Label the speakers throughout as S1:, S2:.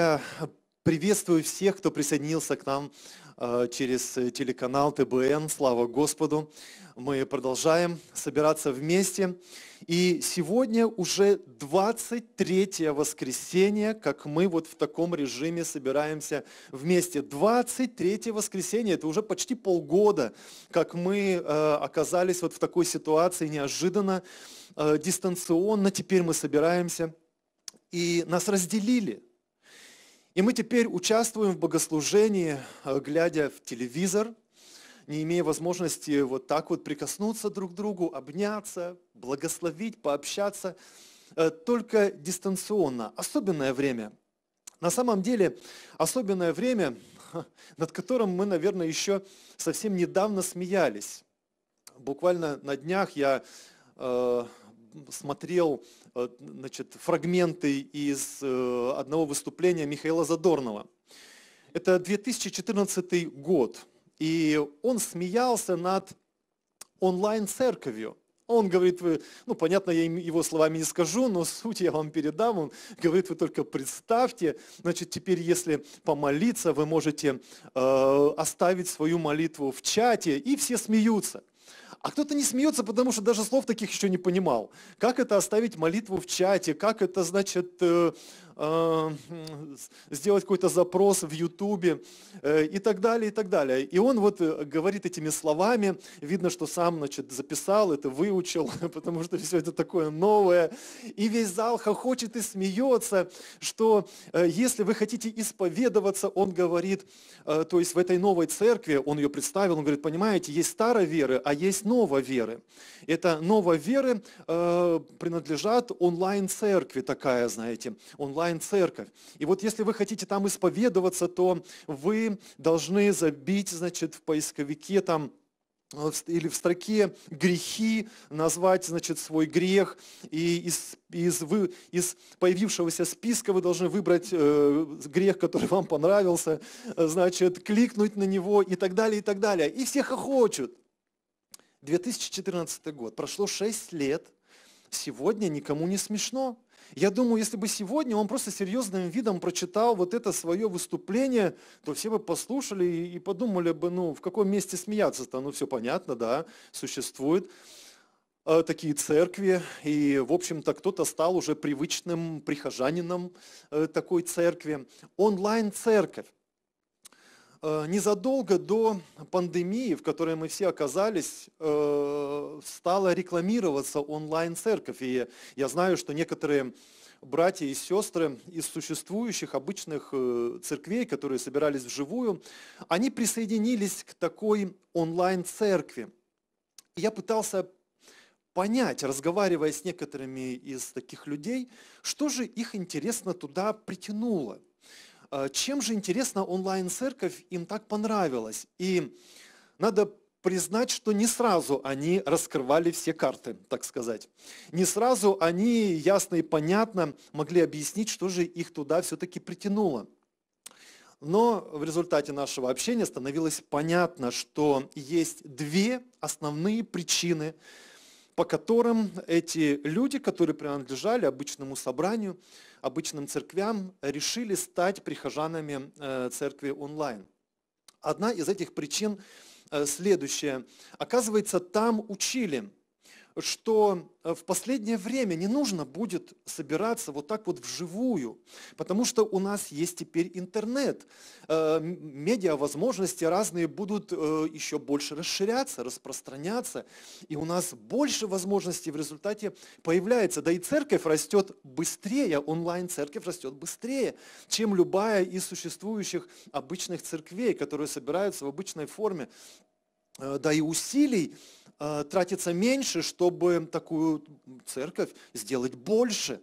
S1: Я приветствую всех, кто присоединился к нам э, через телеканал ТБН. Слава Господу! Мы продолжаем собираться вместе. И сегодня уже 23 воскресенье, как мы вот в таком режиме собираемся вместе. 23 воскресенье, это уже почти полгода, как мы э, оказались вот в такой ситуации неожиданно, э, дистанционно. Теперь мы собираемся. И нас разделили, и мы теперь участвуем в богослужении, э, глядя в телевизор, не имея возможности вот так вот прикоснуться друг к другу, обняться, благословить, пообщаться, э, только дистанционно. Особенное время. На самом деле, особенное время, над которым мы, наверное, еще совсем недавно смеялись. Буквально на днях я э, смотрел Э, значит, фрагменты из э, одного выступления Михаила Задорнова. Это 2014 год, и он смеялся над онлайн-церковью. Он говорит, вы, ну понятно, я его словами не скажу, но суть я вам передам. Он говорит, вы только представьте, значит, теперь если помолиться, вы можете э, оставить свою молитву в чате, и все смеются а кто-то не смеется, потому что даже слов таких еще не понимал. Как это оставить молитву в чате, как это, значит, э, э, сделать какой-то запрос в Ютубе э, и так далее, и так далее. И он вот э, говорит этими словами, видно, что сам, значит, записал это, выучил, потому что все это такое новое. И весь зал хохочет и смеется, что э, если вы хотите исповедоваться, он говорит, э, то есть в этой новой церкви, он ее представил, он говорит, понимаете, есть старая вера, а есть основа веры. Это нова веры э, принадлежат онлайн-церкви такая, знаете, онлайн-церковь. И вот если вы хотите там исповедоваться, то вы должны забить, значит, в поисковике там э, или в строке грехи, назвать, значит, свой грех, и из, из, вы, из появившегося списка вы должны выбрать э, грех, который вам понравился, э, значит, кликнуть на него и так далее, и так далее. И всех хохочут. 2014 год, прошло 6 лет, сегодня никому не смешно. Я думаю, если бы сегодня он просто серьезным видом прочитал вот это свое выступление, то все бы послушали и, подумали бы, ну, в каком месте смеяться-то, ну, все понятно, да, существуют э, такие церкви, и, в общем-то, кто-то стал уже привычным прихожанином э, такой церкви. Онлайн-церковь. Э, незадолго до пандемии, в которой мы все оказались, э, стала рекламироваться онлайн-церковь. И я знаю, что некоторые братья и сестры из существующих обычных э, церквей, которые собирались вживую, они присоединились к такой онлайн-церкви. Я пытался понять, разговаривая с некоторыми из таких людей, что же их интересно туда притянуло – Э, чем же, интересно, онлайн-церковь им так понравилась. И надо признать, что не сразу они раскрывали все карты, так сказать. Не сразу они ясно и понятно могли объяснить, что же их туда все-таки притянуло. Но в результате нашего общения становилось понятно, что есть две основные причины, по которым эти люди, которые принадлежали обычному собранию, обычным церквям, решили стать прихожанами э, церкви онлайн. Одна из этих причин э, следующая. Оказывается, там учили что э, в последнее время не нужно будет собираться вот так вот вживую, потому что у нас есть теперь интернет. Э, медиа возможности разные будут э, еще больше расширяться, распространяться, и у нас больше возможностей в результате появляется. Да и церковь растет быстрее, онлайн-церковь растет быстрее, чем любая из существующих обычных церквей, которые собираются в обычной форме. Да и усилий э, тратится меньше, чтобы такую церковь сделать больше.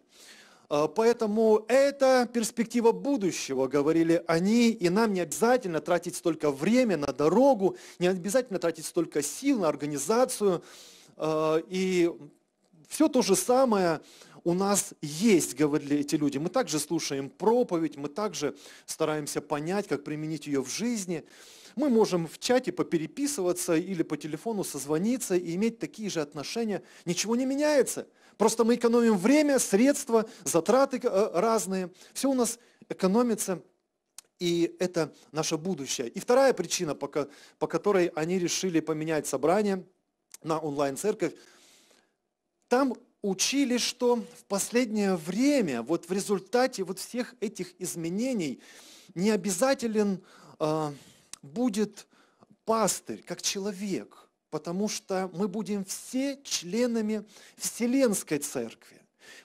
S1: Э, поэтому это перспектива будущего, говорили они, и нам не обязательно тратить столько времени на дорогу, не обязательно тратить столько сил на организацию. Э, и все то же самое у нас есть, говорили эти люди. Мы также слушаем проповедь, мы также стараемся понять, как применить ее в жизни. Мы можем в чате попереписываться или по телефону созвониться и иметь такие же отношения. Ничего не меняется. Просто мы экономим время, средства, затраты э, разные. Все у нас экономится, и это наше будущее. И вторая причина, по, которой они решили поменять собрание на онлайн-церковь, там учили, что в последнее время, вот в результате вот всех этих изменений, не обязателен а, будет пастырь, как человек, потому что мы будем все членами Вселенской Церкви.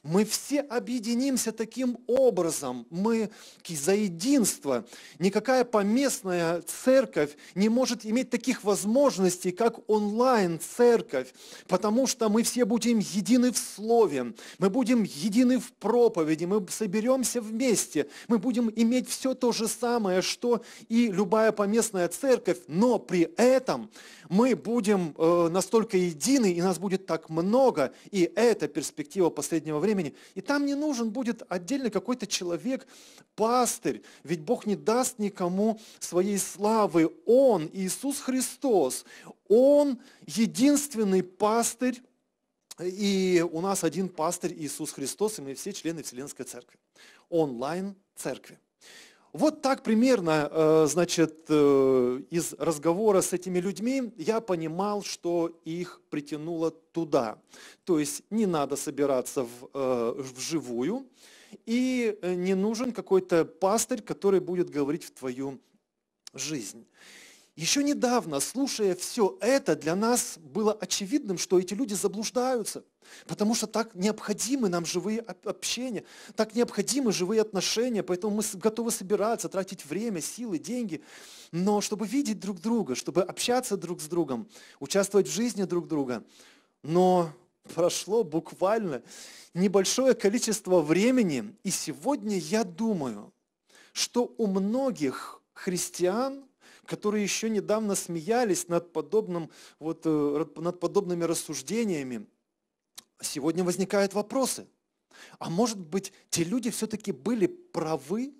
S1: Мы все объединимся таким образом, мы за единство. Никакая поместная церковь не может иметь таких возможностей, как онлайн-церковь, потому что мы все будем едины в слове, мы будем едины в проповеди, мы соберемся вместе, мы будем иметь все то же самое, что и любая поместная церковь, но при этом мы будем э, настолько едины, и нас будет так много, и это перспектива последнего последнего времени. И там не нужен будет отдельный какой-то человек, пастырь, ведь Бог не даст никому своей славы. Он, Иисус Христос, Он единственный пастырь, и у нас один пастырь Иисус Христос, и мы все члены Вселенской Церкви, онлайн-церкви. Вот так примерно, э, значит, э, из разговора с этими людьми я понимал, что их притянуло туда. То есть не надо собираться в, э, вживую, и не нужен какой-то пастырь, который будет говорить в твою жизнь. Еще недавно, слушая все это, для нас было очевидным, что эти люди заблуждаются, потому что так необходимы нам живые общения, так необходимы живые отношения, поэтому мы готовы собираться, тратить время, силы, деньги. Но чтобы видеть друг друга, чтобы общаться друг с другом, участвовать в жизни друг друга, но прошло буквально небольшое количество времени, и сегодня я думаю, что у многих христиан, которые еще недавно смеялись над, подобным, вот, э, над подобными рассуждениями, сегодня возникают вопросы. А может быть, те люди все-таки были правы?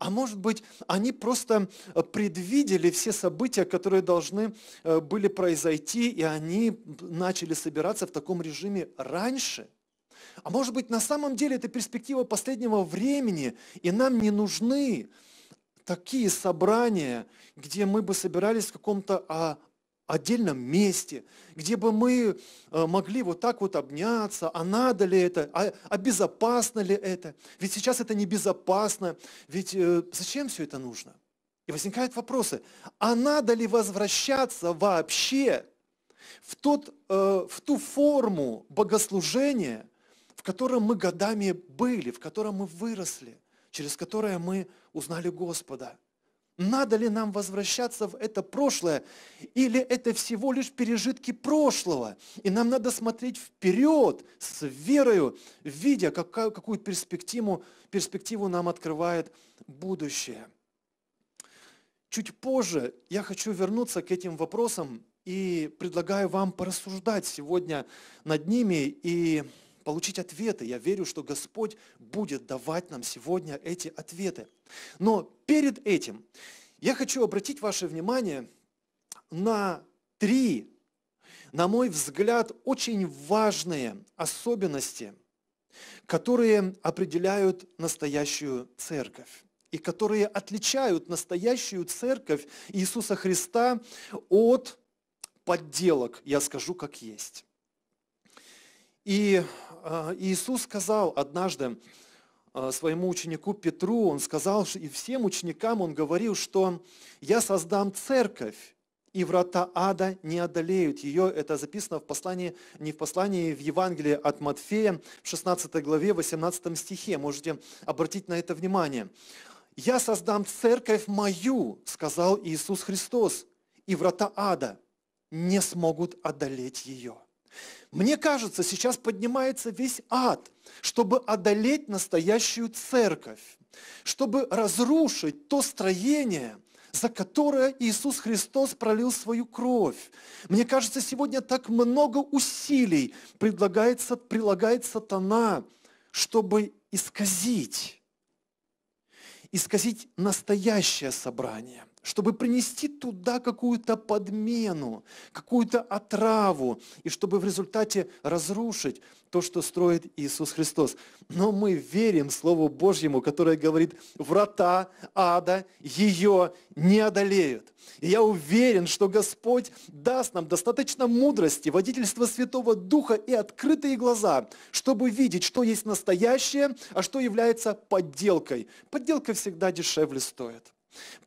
S1: А может быть, они просто э, предвидели все события, которые должны э, были произойти, и они начали собираться в таком режиме раньше? А может быть, на самом деле это перспектива последнего времени, и нам не нужны такие собрания, где мы бы собирались в каком-то а, отдельном месте, где бы мы э, могли вот так вот обняться, а надо ли это, а, а безопасно ли это. Ведь сейчас это небезопасно, ведь э, зачем все это нужно? И возникают вопросы, а надо ли возвращаться вообще в, тот, э, в ту форму богослужения, в котором мы годами были, в котором мы выросли? через которое мы узнали Господа. Надо ли нам возвращаться в это прошлое, или это всего лишь пережитки прошлого, и нам надо смотреть вперед с верою, видя, какую, какую перспективу, перспективу нам открывает будущее. Чуть позже я хочу вернуться к этим вопросам и предлагаю вам порассуждать сегодня над ними и получить ответы. Я верю, что Господь будет давать нам сегодня эти ответы. Но перед этим я хочу обратить ваше внимание на три, на мой взгляд, очень важные особенности, которые определяют настоящую церковь и которые отличают настоящую церковь Иисуса Христа от подделок, я скажу как есть. И а, Иисус сказал однажды а, своему ученику Петру, он сказал, и всем ученикам он говорил, что «я создам церковь, и врата ада не одолеют ее». Это записано в послании, не в послании, в Евангелии от Матфея, в 16 главе, 18 стихе. Можете обратить на это внимание. «Я создам церковь мою», – сказал Иисус Христос, – «и врата ада не смогут одолеть ее». Мне кажется, сейчас поднимается весь ад, чтобы одолеть настоящую церковь, чтобы разрушить то строение, за которое Иисус Христос пролил свою кровь. Мне кажется, сегодня так много усилий предлагается, прилагает сатана, чтобы исказить, исказить настоящее собрание чтобы принести туда какую-то подмену, какую-то отраву, и чтобы в результате разрушить то, что строит Иисус Христос. Но мы верим Слову Божьему, которое говорит, врата ада ее не одолеют. И я уверен, что Господь даст нам достаточно мудрости, водительства Святого Духа и открытые глаза, чтобы видеть, что есть настоящее, а что является подделкой. Подделка всегда дешевле стоит.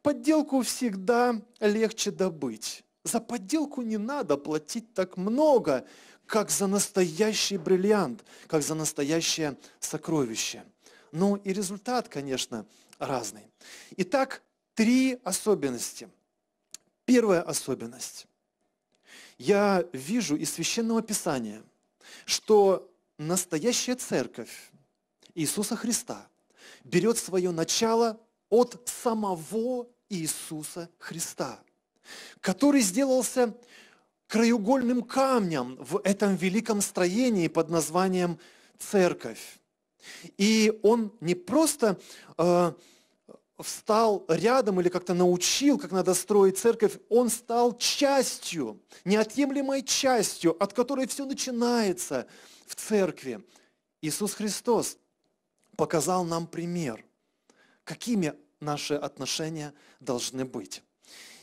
S1: Подделку всегда легче добыть. За подделку не надо платить так много, как за настоящий бриллиант, как за настоящее сокровище. Ну и результат, конечно, разный. Итак, три особенности. Первая особенность. Я вижу из Священного Писания, что настоящая церковь Иисуса Христа берет свое начало от самого Иисуса Христа, который сделался краеугольным камнем в этом великом строении под названием церковь. И он не просто э, встал рядом или как-то научил, как надо строить церковь, он стал частью, неотъемлемой частью, от которой все начинается в церкви. Иисус Христос показал нам пример – какими наши отношения должны быть.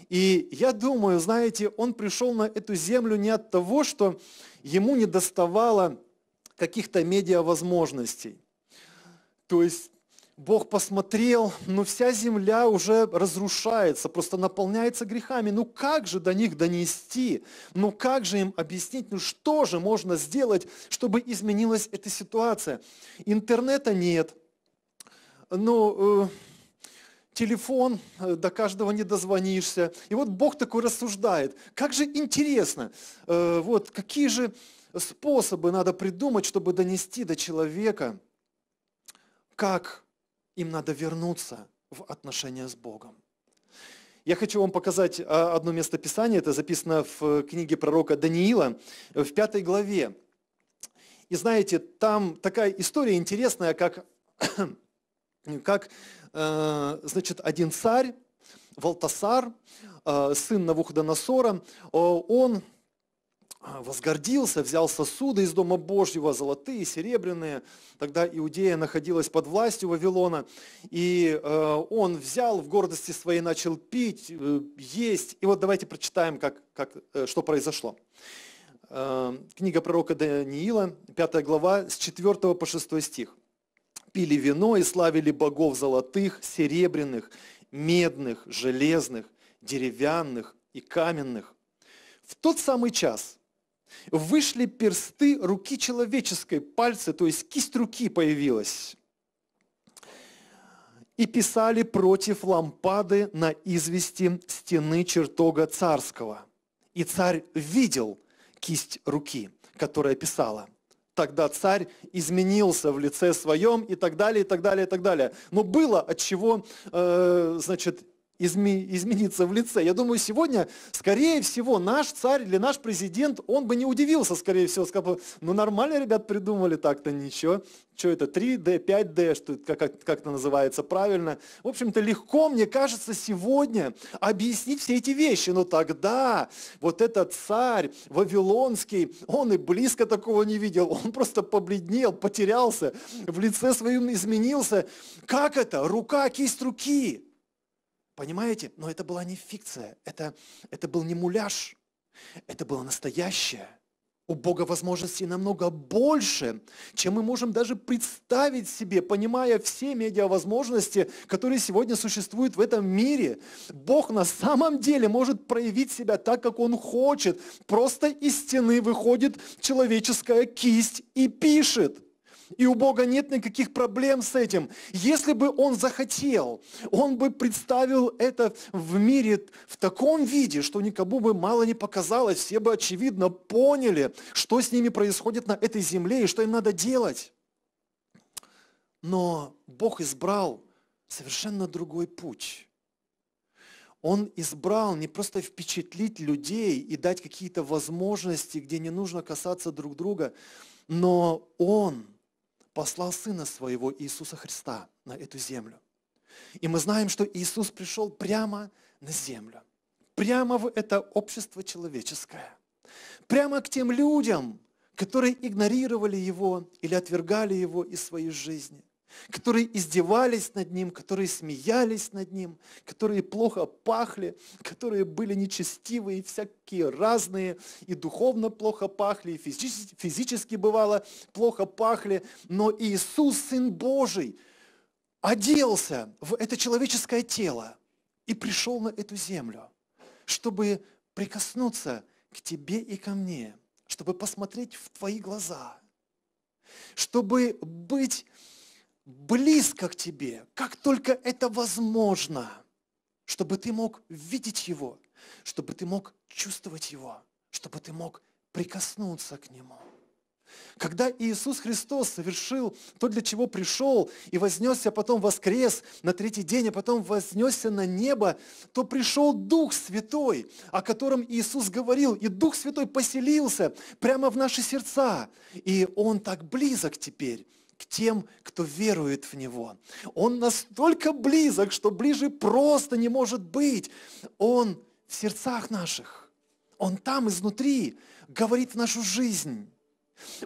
S1: И я думаю, знаете, он пришел на эту землю не от того, что ему не доставало каких-то медиавозможностей. То есть Бог посмотрел, ну вся земля уже разрушается, просто наполняется грехами. Ну как же до них донести? Ну как же им объяснить? Ну что же можно сделать, чтобы изменилась эта ситуация? Интернета нет – ну, э, телефон, э, до каждого не дозвонишься. И вот Бог такой рассуждает. Как же интересно, э, вот какие же способы надо придумать, чтобы донести до человека, как им надо вернуться в отношения с Богом. Я хочу вам показать а, одно место Писания, это записано в книге пророка Даниила, в пятой главе. И знаете, там такая история интересная, как как э, значит, один царь, Валтасар, э, сын Навуходоносора, э, он возгордился, взял сосуды из Дома Божьего, золотые, серебряные. Тогда Иудея находилась под властью Вавилона. И он взял, в гордости своей начал пить, есть. И вот давайте прочитаем, как, как, что произошло. Книга пророка Даниила, 5 глава, с 4 по 6 стих пили вино и славили богов золотых, серебряных, медных, железных, деревянных и каменных. В тот самый час вышли персты руки человеческой, пальцы, то есть кисть руки появилась, и писали против лампады на извести стены чертога царского. И царь видел кисть руки, которая писала – тогда царь изменился в лице своем и так далее, и так далее, и так далее. Но было от чего, э, значит, изме, измениться в лице. Я думаю, сегодня, скорее всего, наш царь или наш президент, он бы не удивился, скорее всего, сказал бы, ну нормально, ребят, придумали так-то, ничего. Что это, 3D, 5D, что это как, как это называется правильно. В общем-то, легко, мне кажется, сегодня объяснить все эти вещи. Но тогда вот этот царь Вавилонский, он и близко такого не видел. Он просто побледнел, потерялся, в лице своем изменился. Как это? Рука, кисть руки. Понимаете? Но это была не фикция, это, это был не муляж, это было настоящее. У Бога возможностей намного больше, чем мы можем даже представить себе, понимая все медиавозможности, которые сегодня существуют в этом мире. Бог на самом деле может проявить себя так, как Он хочет. Просто из стены выходит человеческая кисть и пишет – и у Бога нет никаких проблем с этим. Если бы Он захотел, Он бы представил это в мире в таком виде, что никому бы мало не показалось, все бы очевидно поняли, что с ними происходит на этой земле и что им надо делать. Но Бог избрал совершенно другой путь. Он избрал не просто впечатлить людей и дать какие-то возможности, где не нужно касаться друг друга, но Он послал Сына Своего Иисуса Христа на эту землю. И мы знаем, что Иисус пришел прямо на землю, прямо в это общество человеческое, прямо к тем людям, которые игнорировали Его или отвергали Его из своей жизни которые издевались над ним, которые смеялись над ним, которые плохо пахли, которые были нечестивые, всякие разные, и духовно плохо пахли, и физически, физически бывало плохо пахли, но Иисус, Сын Божий, оделся в это человеческое тело и пришел на эту землю, чтобы прикоснуться к тебе и ко мне, чтобы посмотреть в твои глаза, чтобы быть близко к тебе, как только это возможно, чтобы ты мог видеть Его, чтобы ты мог чувствовать Его, чтобы ты мог прикоснуться к Нему. Когда Иисус Христос совершил то, для чего пришел, и вознесся, потом воскрес на третий день, а потом вознесся на небо, то пришел Дух Святой, о котором Иисус говорил, и Дух Святой поселился прямо в наши сердца, и Он так близок теперь к тем, кто верует в Него. Он настолько близок, что ближе просто не может быть. Он в сердцах наших. Он там изнутри говорит в нашу жизнь.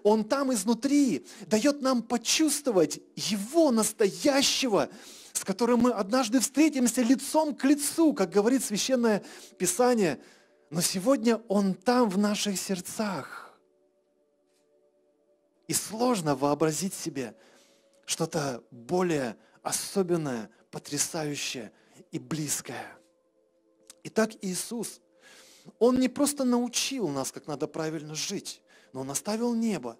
S1: Он там изнутри дает нам почувствовать Его настоящего, с которым мы однажды встретимся лицом к лицу, как говорит священное Писание. Но сегодня Он там в наших сердцах. И сложно вообразить себе что-то более особенное, потрясающее и близкое. Итак, Иисус, Он не просто научил нас, как надо правильно жить, но Он оставил небо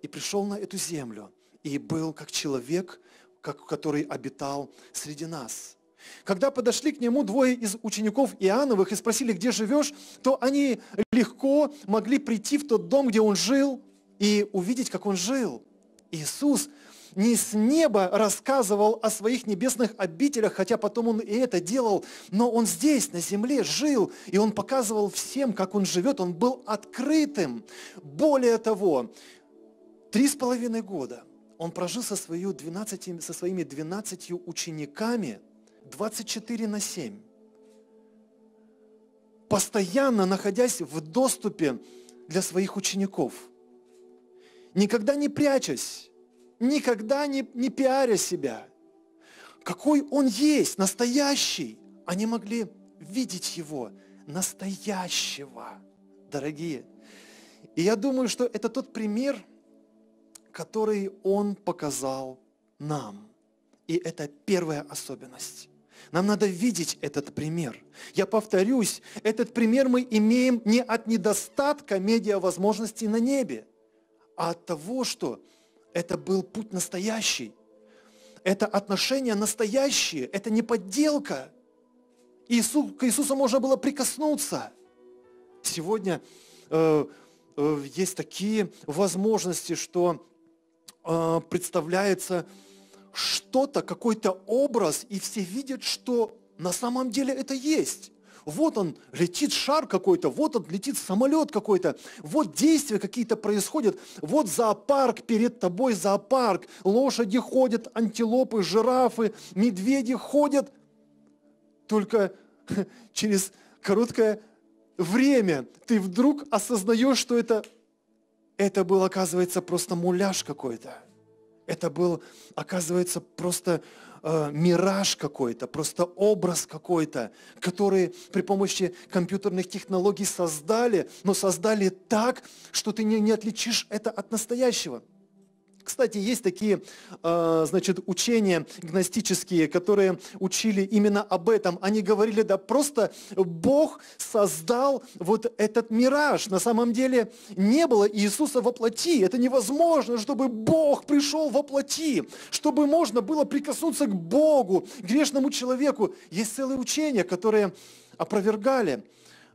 S1: и пришел на эту землю, и был как человек, как, который обитал среди нас. Когда подошли к нему двое из учеников Иоанновых и спросили, где живешь, то они легко могли прийти в тот дом, где он жил – и увидеть, как он жил. Иисус не с неба рассказывал о своих небесных обителях, хотя потом он и это делал, но он здесь, на земле, жил, и он показывал всем, как он живет, он был открытым. Более того, три с половиной года он прожил со, свою 12, со своими 12 учениками 24 на 7, постоянно находясь в доступе для своих учеников – Никогда не прячась, никогда не, не пиаря себя. Какой он есть, настоящий. Они могли видеть его, настоящего, дорогие. И я думаю, что это тот пример, который он показал нам. И это первая особенность. Нам надо видеть этот пример. Я повторюсь, этот пример мы имеем не от недостатка медиа возможностей на небе – а от того, что это был путь настоящий. Это отношения настоящие, это не подделка. Иисус, к Иисусу можно было прикоснуться. Сегодня э, э, есть такие возможности, что э, представляется что-то, какой-то образ, и все видят, что на самом деле это есть вот он летит шар какой-то, вот он летит самолет какой-то, вот действия какие-то происходят, вот зоопарк перед тобой, зоопарк, лошади ходят, антилопы, жирафы, медведи ходят. Только через короткое время ты вдруг осознаешь, что это, это был, оказывается, просто муляж какой-то. Это был, оказывается, просто э, мираж какой-то, просто образ какой-то, который при помощи компьютерных технологий создали, но создали так, что ты не, не отличишь это от настоящего кстати, есть такие, э, значит, учения гностические, которые учили именно об этом. Они говорили, да просто Бог создал вот этот мираж. На самом деле не было Иисуса во плоти. Это невозможно, чтобы Бог пришел во плоти, чтобы можно было прикоснуться к Богу, грешному человеку. Есть целые учения, которые опровергали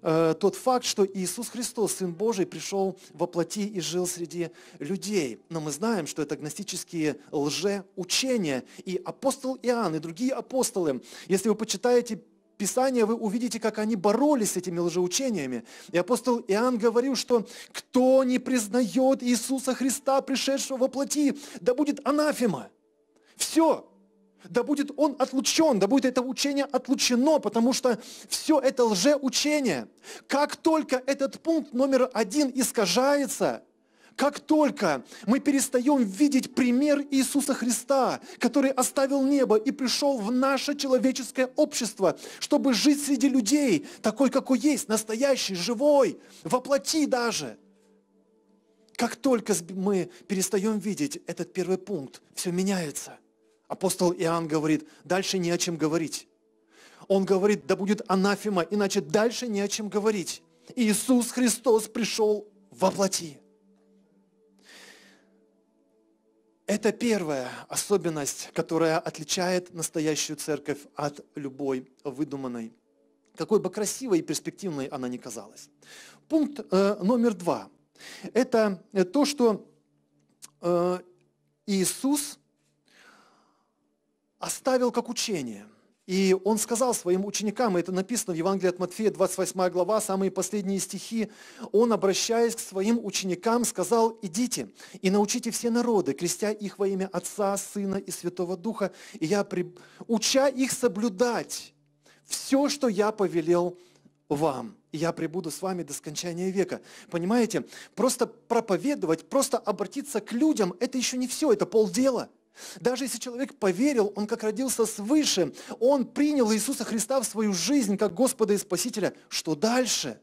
S1: Э, тот факт, что Иисус Христос, Сын Божий, пришел во плоти и жил среди людей. Но мы знаем, что это гностические лжеучения. И апостол Иоанн, и другие апостолы, если вы почитаете Писание, вы увидите, как они боролись с этими лжеучениями. И апостол Иоанн говорил, что кто не признает Иисуса Христа, пришедшего во плоти, да будет анафема. Все, да будет он отлучен, да будет это учение отлучено, потому что все это лжеучение. Как только этот пункт номер один искажается, как только мы перестаем видеть пример Иисуса Христа, который оставил небо и пришел в наше человеческое общество, чтобы жить среди людей, такой, какой есть, настоящий, живой, воплоти даже. Как только мы перестаем видеть этот первый пункт, все меняется – Апостол Иоанн говорит, дальше не о чем говорить. Он говорит, да будет анафема, иначе дальше не о чем говорить. Иисус Христос пришел во плоти. Это первая особенность, которая отличает настоящую церковь от любой выдуманной, какой бы красивой и перспективной она ни казалась. Пункт э, номер два. Это то, что э, Иисус оставил как учение. И он сказал своим ученикам, и это написано в Евангелии от Матфея, 28 глава, самые последние стихи, он, обращаясь к своим ученикам, сказал, идите и научите все народы, крестя их во имя Отца, Сына и Святого Духа, и я при... уча их соблюдать все, что я повелел вам. И я пребуду с вами до скончания века. Понимаете, просто проповедовать, просто обратиться к людям, это еще не все, это полдела – даже если человек поверил, он как родился свыше, он принял Иисуса Христа в свою жизнь как Господа и Спасителя, что дальше?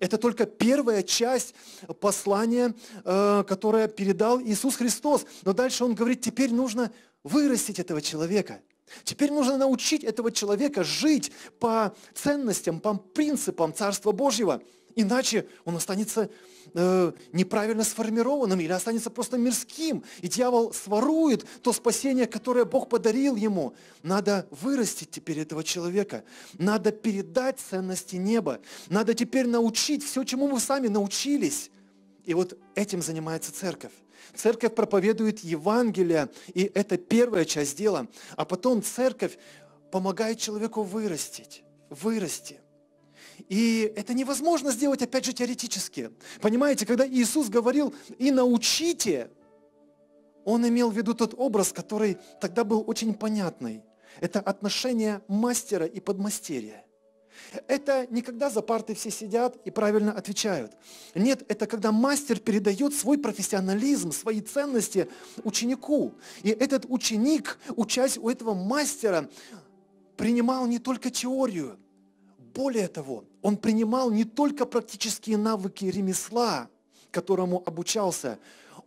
S1: Это только первая часть послания, э, которое передал Иисус Христос. Но дальше он говорит, теперь нужно вырастить этого человека. Теперь нужно научить этого человека жить по ценностям, по принципам Царства Божьего. Иначе он останется э, неправильно сформированным или останется просто мирским. И дьявол сворует то спасение, которое Бог подарил ему. Надо вырастить теперь этого человека. Надо передать ценности неба. Надо теперь научить все, чему мы сами научились. И вот этим занимается церковь. Церковь проповедует Евангелие, и это первая часть дела. А потом церковь помогает человеку вырастить, вырасти. И это невозможно сделать, опять же, теоретически. Понимаете, когда Иисус говорил «и научите», он имел в виду тот образ, который тогда был очень понятный. Это отношение мастера и подмастерья. Это не когда за партой все сидят и правильно отвечают. Нет, это когда мастер передает свой профессионализм, свои ценности ученику. И этот ученик, учась у этого мастера, принимал не только теорию, более того, он принимал не только практические навыки ремесла, которому обучался,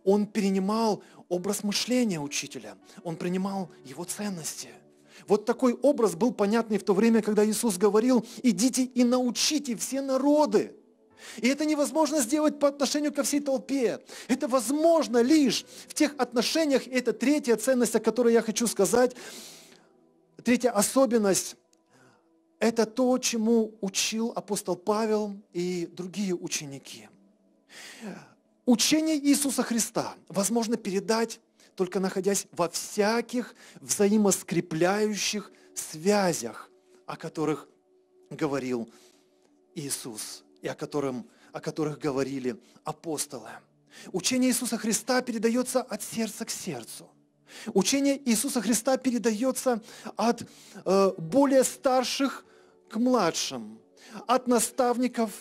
S1: он перенимал образ мышления учителя, он принимал его ценности. Вот такой образ был понятный в то время, когда Иисус говорил, идите и научите все народы. И это невозможно сделать по отношению ко всей толпе. Это возможно лишь в тех отношениях, И это третья ценность, о которой я хочу сказать, третья особенность это то, чему учил апостол Павел и другие ученики. Учение Иисуса Христа возможно передать только находясь во всяких взаимоскрепляющих связях, о которых говорил Иисус и о, котором, о которых говорили апостолы. Учение Иисуса Христа передается от сердца к сердцу. Учение Иисуса Христа передается от э, более старших к младшим, от наставников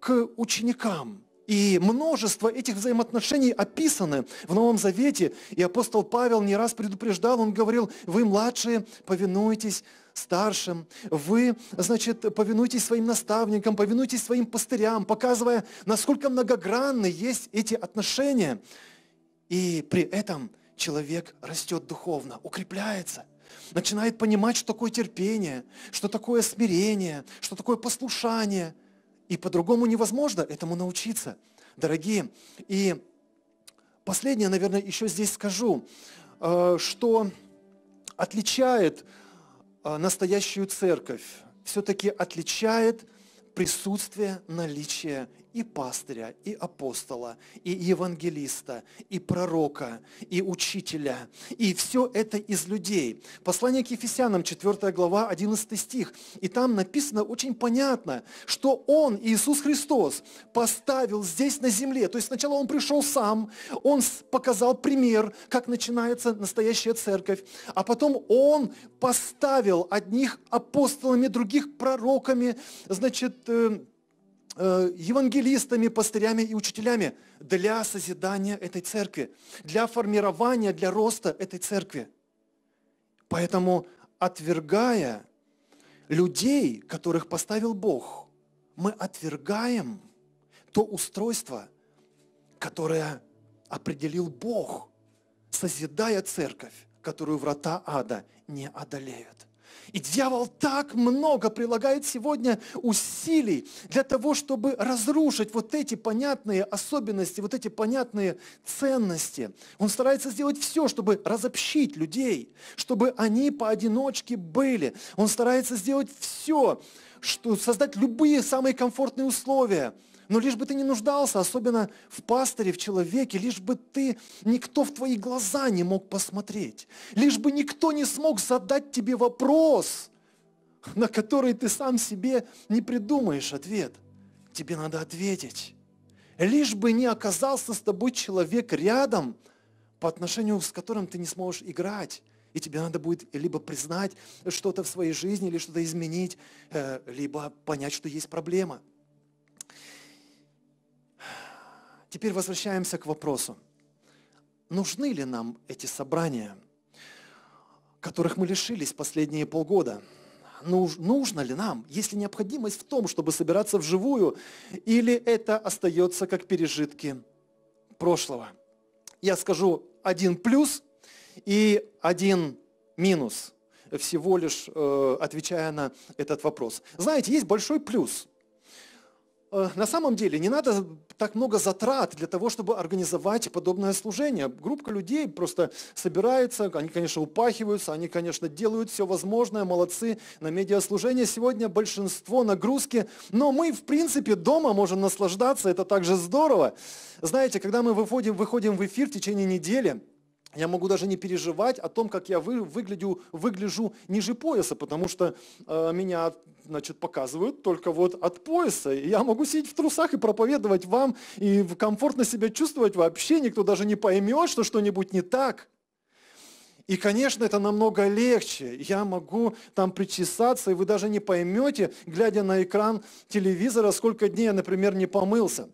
S1: к ученикам. И множество этих взаимоотношений описаны в Новом Завете. И апостол Павел не раз предупреждал, он говорил, вы, младшие, повинуйтесь старшим, вы, значит, повинуйтесь своим наставникам, повинуйтесь своим пастырям, показывая, насколько многогранны есть эти отношения. И при этом человек растет духовно, укрепляется – начинает понимать, что такое терпение, что такое смирение, что такое послушание. И по-другому невозможно этому научиться, дорогие. И последнее, наверное, еще здесь скажу, э, что отличает э, настоящую церковь, все-таки отличает присутствие, наличие и пастыря, и апостола, и евангелиста, и пророка, и учителя. И все это из людей. Послание к Ефесянам, 4 глава, 11 стих. И там написано очень понятно, что Он, Иисус Христос, поставил здесь на земле. То есть сначала Он пришел сам, Он показал пример, как начинается настоящая церковь. А потом Он поставил одних апостолами, других пророками, значит, э, Э, евангелистами, пастырями и учителями для созидания этой церкви, для формирования, для роста этой церкви. Поэтому, отвергая людей, которых поставил Бог, мы отвергаем то устройство, которое определил Бог, созидая церковь, которую врата ада не одолеют. И дьявол так много прилагает сегодня усилий для того, чтобы разрушить вот эти понятные особенности, вот эти понятные ценности. Он старается сделать все, чтобы разобщить людей, чтобы они поодиночке были. Он старается сделать все, что создать любые самые комфортные условия – но лишь бы ты не нуждался, особенно в пастыре, в человеке, лишь бы ты, никто в твои глаза не мог посмотреть, лишь бы никто не смог задать тебе вопрос, на который ты сам себе не придумаешь ответ. Тебе надо ответить. Лишь бы не оказался с тобой человек рядом, по отношению с которым ты не сможешь играть, и тебе надо будет либо признать что-то в своей жизни, или что-то изменить, э, либо понять, что есть проблема – Теперь возвращаемся к вопросу. Нужны ли нам эти собрания, которых мы лишились последние полгода? нужно ли нам, есть ли необходимость в том, чтобы собираться вживую, или это остается как пережитки прошлого. Я скажу один плюс и один минус, всего лишь э, отвечая на этот вопрос. Знаете, есть большой плюс – Э, на самом деле не надо так много затрат для того, чтобы организовать подобное служение. Группа людей просто собирается, они, конечно, упахиваются, они, конечно, делают все возможное, молодцы на медиаслужение. Сегодня большинство нагрузки, но мы, в принципе, дома можем наслаждаться, это также здорово. Знаете, когда мы выходим, выходим в эфир в течение недели, я могу даже не переживать о том, как я вы, выгляжу, выгляжу ниже пояса, потому что э, меня значит, показывают только вот от пояса. И я могу сидеть в трусах и проповедовать вам, и комфортно себя чувствовать вообще, никто даже не поймет, что что-нибудь не так. И, конечно, это намного легче. Я могу там причесаться, и вы даже не поймете, глядя на экран телевизора, сколько дней я, например, не помылся.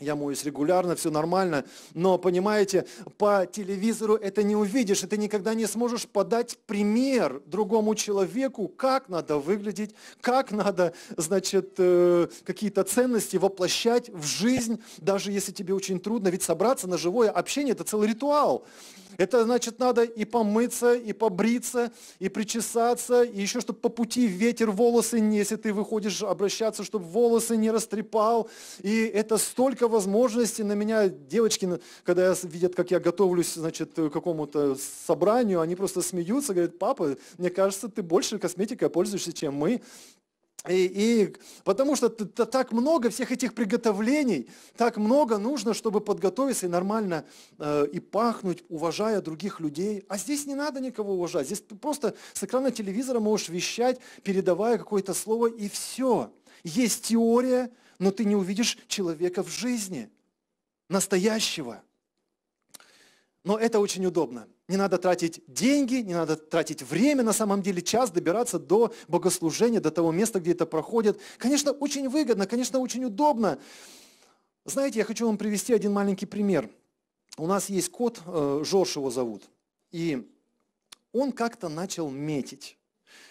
S1: Я моюсь регулярно, все нормально. Но, понимаете, по телевизору это не увидишь, и ты никогда не сможешь подать пример другому человеку, как надо выглядеть, как надо, значит, э, какие-то ценности воплощать в жизнь, даже если тебе очень трудно. Ведь собраться на живое общение – это целый ритуал. Это значит, надо и помыться, и побриться, и причесаться, и еще, чтобы по пути ветер волосы, не, если ты выходишь обращаться, чтобы волосы не растрепал. И это столько возможностей на меня, девочки, когда видят, как я готовлюсь, значит, к какому-то собранию, они просто смеются, говорят, папа, мне кажется, ты больше косметикой пользуешься, чем мы. И, и потому что так много всех этих приготовлений, так много нужно, чтобы подготовиться и нормально э, и пахнуть, уважая других людей. А здесь не надо никого уважать. Здесь ты просто с экрана телевизора можешь вещать, передавая какое-то слово, и все. Есть теория, но ты не увидишь человека в жизни, настоящего. Но это очень удобно. Не надо тратить деньги, не надо тратить время, на самом деле час добираться до богослужения, до того места, где это проходит. Конечно, очень выгодно, конечно, очень удобно. Знаете, я хочу вам привести один маленький пример. У нас есть кот, э, Жорж его зовут, и он как-то начал метить.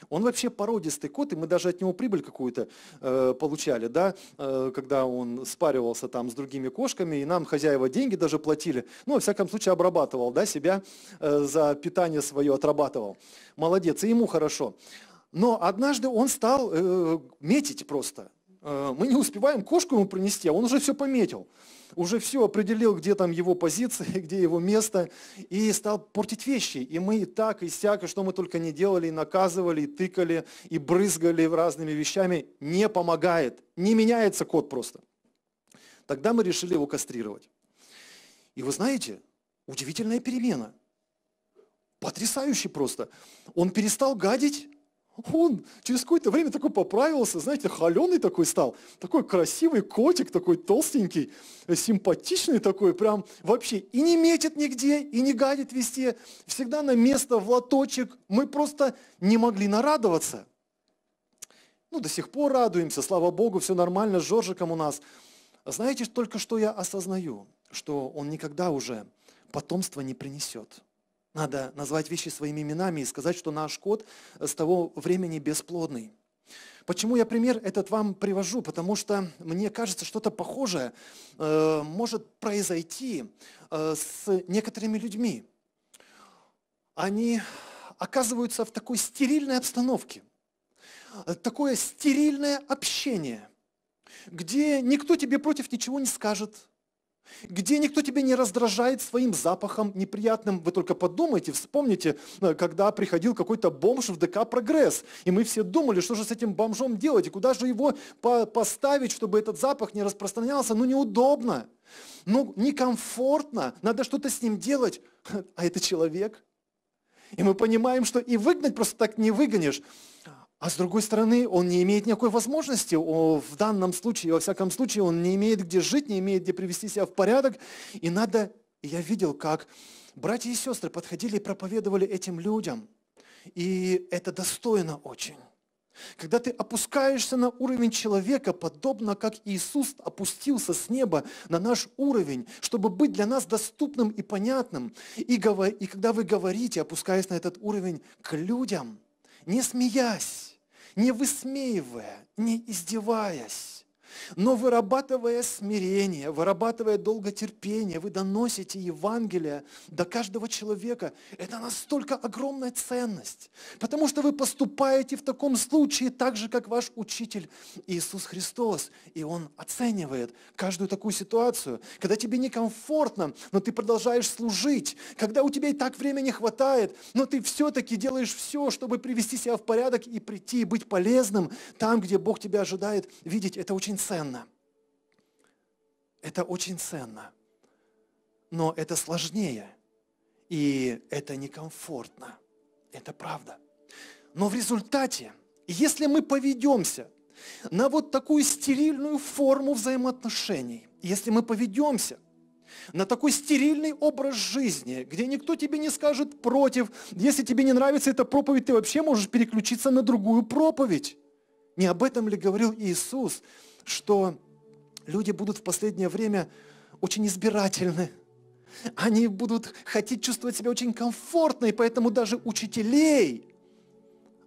S1: Он вообще породистый кот, и мы даже от него прибыль какую-то э, получали, да, э, когда он спаривался там с другими кошками, и нам хозяева деньги даже платили. Ну, во всяком случае, обрабатывал, да, себя э, за питание свое отрабатывал. Молодец, и ему хорошо. Но однажды он стал э, метить просто. Э, мы не успеваем кошку ему принести, а он уже все пометил, уже все определил, где там его позиция, где его место, и стал портить вещи. И мы и так, и сяк, и что мы только не делали, и наказывали, и тыкали, и брызгали разными вещами, не помогает, не меняется кот просто. Тогда мы решили его кастрировать. И вы знаете, удивительная перемена. Потрясающе просто. Он перестал гадить, он через какое-то время такой поправился, знаете, холеный такой стал, такой красивый котик, такой толстенький, э, симпатичный такой, прям вообще и не метит нигде, и не гадит везде, всегда на место, в лоточек. Мы просто не могли нарадоваться. Ну, до сих пор радуемся, слава Богу, все нормально с Жоржиком у нас. Знаете, только что я осознаю, что он никогда уже потомство не принесет. Надо назвать вещи своими именами и сказать, что наш код э, с того времени бесплодный. Почему я пример этот вам привожу? Потому что мне кажется, что-то похожее э, может произойти э, с некоторыми людьми. Они оказываются в такой стерильной обстановке, э, такое стерильное общение, где никто тебе против ничего не скажет, где никто тебя не раздражает своим запахом неприятным. Вы только подумайте, вспомните, э, когда приходил какой-то бомж в ДК «Прогресс», и мы все думали, что же с этим бомжом делать, и куда же его поставить, чтобы этот запах не распространялся. Ну, неудобно, ну, некомфортно, надо что-то с ним делать. А это человек. И мы понимаем, что и выгнать просто так не выгонишь. А с другой стороны, он не имеет никакой возможности, о, в данном случае, во всяком случае, он не имеет где жить, не имеет где привести себя в порядок. И надо, я видел, как братья и сестры подходили и проповедовали этим людям. И это достойно очень. Когда ты опускаешься на уровень человека, подобно как Иисус опустился с неба на наш уровень, чтобы быть для нас доступным и понятным, и, говор... и когда вы говорите, опускаясь на этот уровень, к людям, не смеясь, не высмеивая, не издеваясь. Но вырабатывая смирение, вырабатывая долготерпение, вы доносите Евангелие до каждого человека. Это настолько огромная ценность, потому что вы поступаете в таком случае так же, как ваш учитель Иисус Христос. И Он оценивает каждую такую ситуацию, когда тебе некомфортно, но ты продолжаешь служить, когда у тебя и так времени хватает, но ты все-таки делаешь все, чтобы привести себя в порядок и прийти и быть полезным там, где Бог тебя ожидает видеть. Это очень ценно. Это очень ценно. Но это сложнее. И это некомфортно. Это правда. Но в результате, если мы поведемся на вот такую стерильную форму взаимоотношений, если мы поведемся на такой стерильный образ жизни, где никто тебе не скажет против, если тебе не нравится эта проповедь, ты вообще можешь переключиться на другую проповедь. Не об этом ли говорил Иисус? что люди будут в последнее время очень избирательны. Они будут хотеть чувствовать себя очень комфортно, и поэтому даже учителей,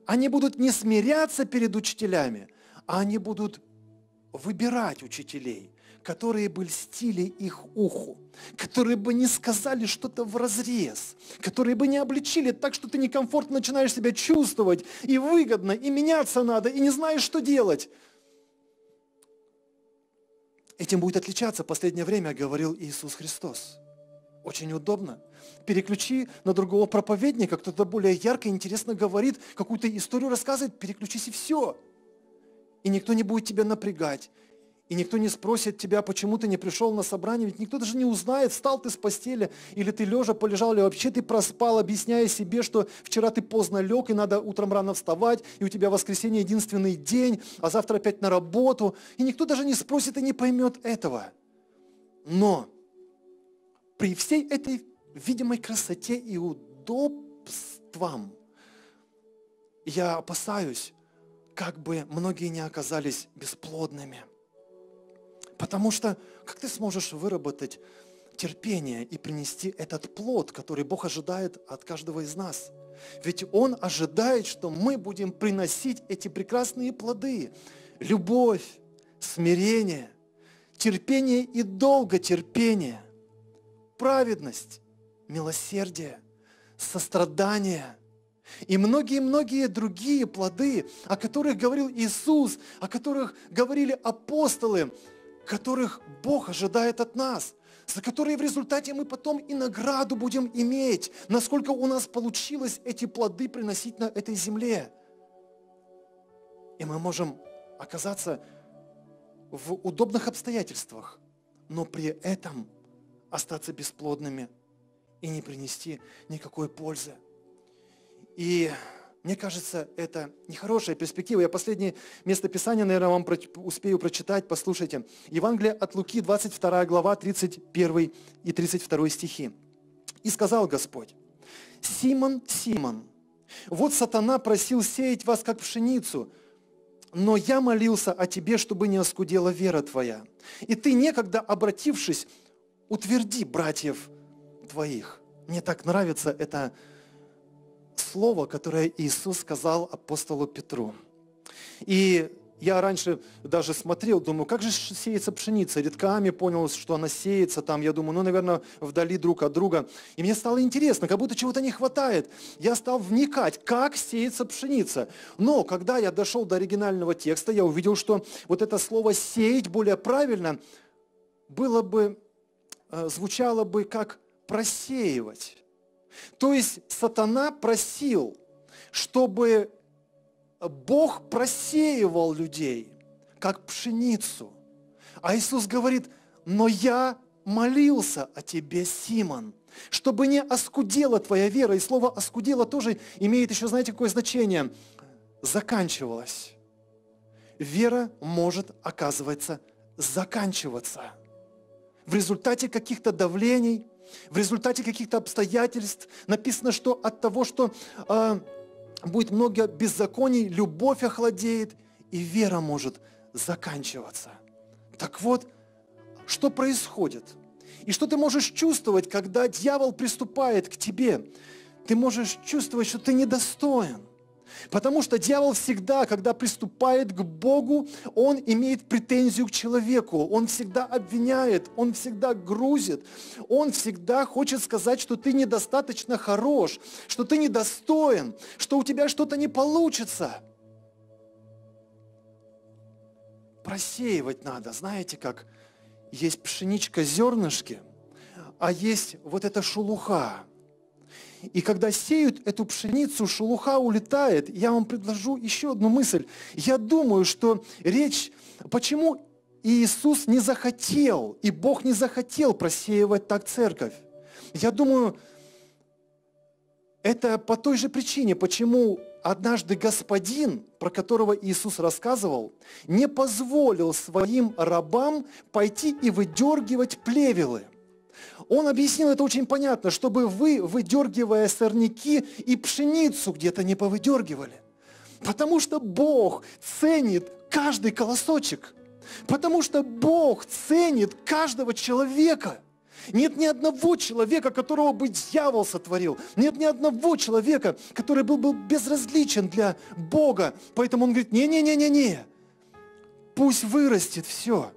S1: они будут не смиряться перед учителями, а они будут выбирать учителей, которые бы льстили их уху, которые бы не сказали что-то в разрез, которые бы не обличили так, что ты некомфортно начинаешь себя чувствовать, и выгодно, и меняться надо, и не знаешь, что делать. Этим будет отличаться последнее время, говорил Иисус Христос. Очень удобно. Переключи на другого проповедника, кто-то более ярко и интересно говорит, какую-то историю рассказывает, переключись и все. И никто не будет тебя напрягать, и никто не спросит тебя, почему ты не пришел на собрание, ведь никто даже не узнает, встал ты с постели, или ты лежа полежал, или вообще ты проспал, объясняя себе, что вчера ты поздно лег, и надо утром рано вставать, и у тебя воскресенье единственный день, а завтра опять на работу. И никто даже не спросит и не поймет этого. Но при всей этой видимой красоте и удобствам я опасаюсь, как бы многие не оказались бесплодными – Потому что как ты сможешь выработать терпение и принести этот плод, который Бог ожидает от каждого из нас? Ведь Он ожидает, что мы будем приносить эти прекрасные плоды. Любовь, смирение, терпение и долготерпение, праведность, милосердие, сострадание – и многие-многие другие плоды, о которых говорил Иисус, о которых говорили апостолы, которых Бог ожидает от нас, за которые в результате мы потом и награду будем иметь, насколько у нас получилось эти плоды приносить на этой земле. И мы можем оказаться в удобных обстоятельствах, но при этом остаться бесплодными и не принести никакой пользы. И мне кажется, это нехорошая перспектива. Я последнее место Писания, наверное, вам успею прочитать, послушайте. Евангелие от Луки, 22 глава, 31 и 32 стихи. «И сказал Господь, Симон, Симон, вот сатана просил сеять вас, как пшеницу, но я молился о тебе, чтобы не оскудела вера твоя. И ты, некогда обратившись, утверди братьев твоих». Мне так нравится это слово, которое Иисус сказал апостолу Петру. И я раньше даже смотрел, думаю, как же сеется пшеница? Редками понял, что она сеется там. Я думаю, ну, наверное, вдали друг от друга. И мне стало интересно, как будто чего-то не хватает. Я стал вникать, как сеется пшеница. Но когда я дошел до оригинального текста, я увидел, что вот это слово «сеять» более правильно было бы, э, звучало бы как «просеивать». То есть сатана просил, чтобы Бог просеивал людей, как пшеницу. А Иисус говорит, но я молился о тебе, Симон, чтобы не оскудела твоя вера. И слово «оскудела» тоже имеет еще, знаете, какое значение? Заканчивалась. Вера может, оказывается, заканчиваться в результате каких-то давлений, в результате каких-то обстоятельств. Написано, что от того, что э, будет много беззаконий, любовь охладеет, и вера может заканчиваться. Так вот, что происходит? И что ты можешь чувствовать, когда дьявол приступает к тебе? Ты можешь чувствовать, что ты недостоин. Потому что дьявол всегда, когда приступает к Богу, он имеет претензию к человеку, он всегда обвиняет, он всегда грузит, он всегда хочет сказать, что ты недостаточно хорош, что ты недостоин, что у тебя что-то не получится. Просеивать надо, знаете, как есть пшеничка зернышки, а есть вот эта шелуха – и когда сеют эту пшеницу, шелуха улетает. Я вам предложу еще одну мысль. Я думаю, что речь, почему Иисус не захотел, и Бог не захотел просеивать так церковь. Я думаю, это по той же причине, почему однажды Господин, про которого Иисус рассказывал, не позволил своим рабам пойти и выдергивать плевелы. Он объяснил это очень понятно, чтобы вы, выдергивая сорняки и пшеницу где-то не повыдергивали. Потому что Бог ценит каждый колосочек. Потому что Бог ценит каждого человека – нет ни одного человека, которого бы дьявол сотворил. Нет ни одного человека, который был бы безразличен для Бога. Поэтому он говорит, не-не-не-не-не, пусть вырастет все.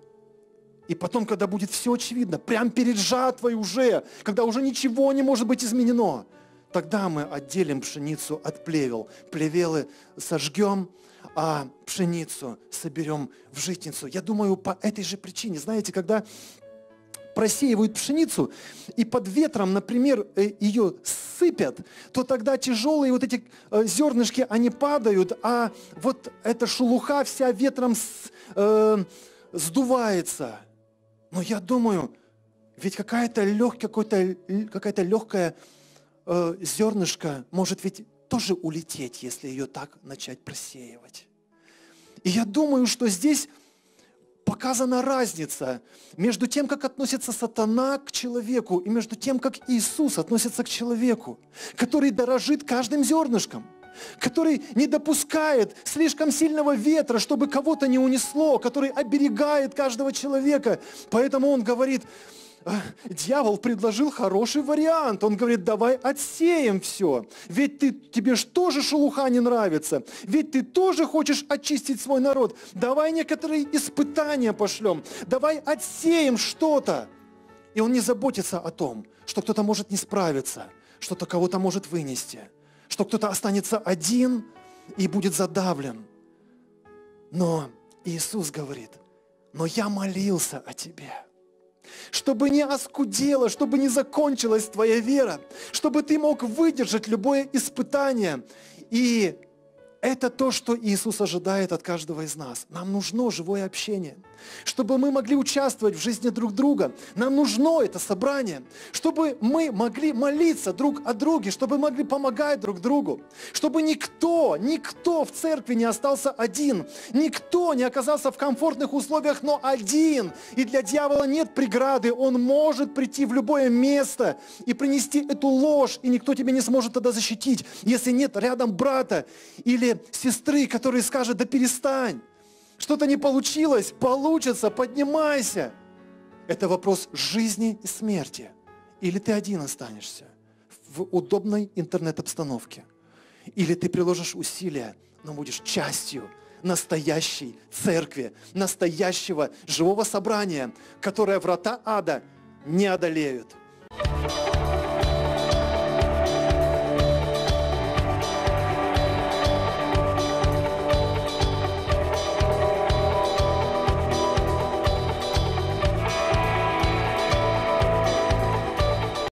S1: И потом, когда будет все очевидно, прям перед жатвой уже, когда уже ничего не может быть изменено, тогда мы отделим пшеницу от плевел. Плевелы сожгем, а пшеницу соберем в житницу. Я думаю, по этой же причине, знаете, когда просеивают пшеницу, и под ветром, например, э, ее сыпят, то тогда тяжелые вот эти э, зернышки, они падают, а вот эта шелуха вся ветром с, э, сдувается. Но я думаю, ведь какая-то лег, какая-то, какая-то легкая э, зернышко может ведь тоже улететь, если ее так начать просеивать. И я думаю, что здесь показана разница между тем, как относится сатана к человеку, и между тем, как Иисус относится к человеку, который дорожит каждым зернышком который не допускает слишком сильного ветра, чтобы кого-то не унесло, который оберегает каждого человека. Поэтому он говорит, дьявол предложил хороший вариант. Он говорит, давай отсеем все. Ведь ты, тебе же тоже шелуха не нравится. Ведь ты тоже хочешь очистить свой народ. Давай некоторые испытания пошлем. Давай отсеем что-то. И он не заботится о том, что кто-то может не справиться, что-то кого-то может вынести что кто-то останется один и будет задавлен. Но Иисус говорит, но я молился о тебе, чтобы не оскудела, чтобы не закончилась твоя вера, чтобы ты мог выдержать любое испытание. И это то, что Иисус ожидает от каждого из нас. Нам нужно живое общение – чтобы мы могли участвовать в жизни друг друга. Нам нужно это собрание, чтобы мы могли молиться друг о друге, чтобы могли помогать друг другу, чтобы никто, никто в церкви не остался один, никто не оказался в комфортных условиях, но один. И для дьявола нет преграды, он может прийти в любое место и принести эту ложь, и никто тебя не сможет тогда защитить, если нет рядом брата или сестры, который скажет, да перестань. Что-то не получилось, получится, поднимайся. Это вопрос жизни и смерти. Или ты один останешься в удобной интернет-обстановке. Или ты приложишь усилия, но будешь частью настоящей церкви, настоящего живого собрания, которое врата ада не одолеют. thank you